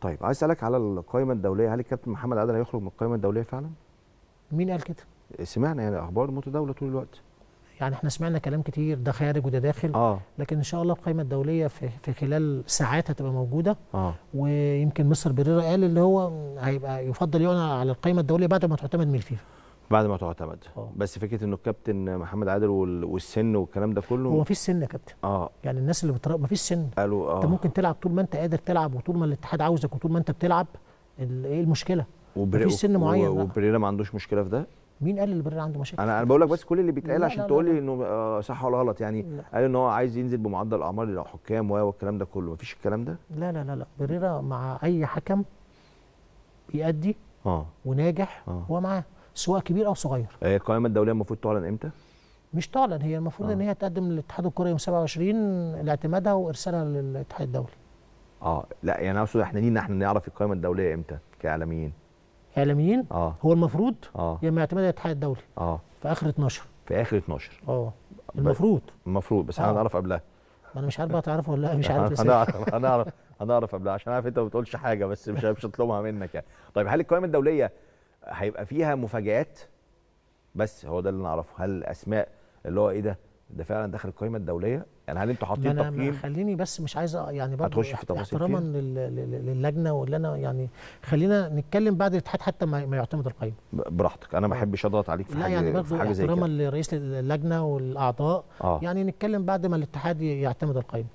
طيب عايز اسالك على القائمه الدوليه هل الكابتن محمد عادل هيخرج من القائمه الدوليه فعلا مين قال كده سمعنا يعني اخبار متداوله طول الوقت يعني احنا سمعنا كلام كتير ده خارج وده داخل آه. لكن ان شاء الله القائمه الدوليه في, في خلال ساعات هتبقى موجوده آه. ويمكن مستر بريرا قال اللي هو هيبقى يفضل يعلن على القائمه الدوليه بعد ما تعتمد من الفيفا بعد ما تعتمد أوه. بس فكره انه الكابتن محمد عادل والسن والكلام ده كله هو مفيش سن يا كابتن اه يعني الناس اللي بتر... مفيش سن قالوا اه انت ممكن تلعب طول ما انت قادر تلعب وطول ما الاتحاد عاوزك وطول ما انت بتلعب ايه المشكله وبري... مفيش سن معين وبريرا ما عندوش مشكله في ده مين قال اللي بريرا عنده مشاكل انا انا بقول لك بس كل اللي بيتقال عشان تقول لي انه آه، صح ولا غلط يعني لا. قال ان هو عايز ينزل بمعدل اعمار الحكام والكلام ده كله مفيش الكلام ده لا لا لا لا بريرا مع اي حكم بيأدي اه وناجح آه. هو معاه سواء كبير او صغير آه، القائمه الدوليه المفروض تعلن امتى مش تعلن هي المفروض آه. ان هي تقدم للاتحاد الكوري يوم 27 لاعتمادها وارسالها للاتحاد الدولي اه لا يعني اقصد احنا لينا احنا نعرف القائمه الدوليه امتى كاعلاميين اعلاميين اه هو المفروض اه يوم يعتمدها الاتحاد الدولي اه في اخر 12 في اخر 12 اه المفروض المفروض بس آه. نعرف قبلها انا مش عارف بقى تعرفه ولا مش عارف هنعرف هنعرف هنعرف قبلها عشان عارف انت ما بتقولش حاجه بس مش مش هطلبها منك يعني طيب هل القوائم الدوليه هيبقى فيها مفاجآت بس هو ده اللي نعرفه هل الاسماء اللي هو ايه ده ده فعلا دخل القائمه الدوليه يعني هل انتوا حاطين تقييم خليني بس مش عايز يعني برضه هتخش في تفاصيل احتراما للجنه واللي انا يعني خلينا نتكلم بعد الاتحاد حتى ما يعتمد القائمه براحتك انا ما طيب. احبش اضغط عليك في لا حاجه يعني برضه احتراما لرئيس اللجنه والاعضاء آه. يعني نتكلم بعد ما الاتحاد يعتمد القائمه